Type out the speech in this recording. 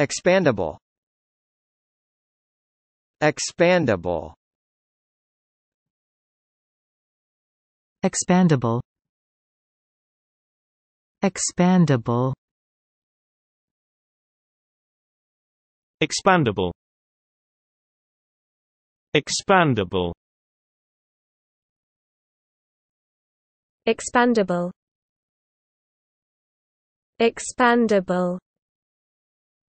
Expandable Expandable Expandable Expandable Expandable Expandable Expandable Expandable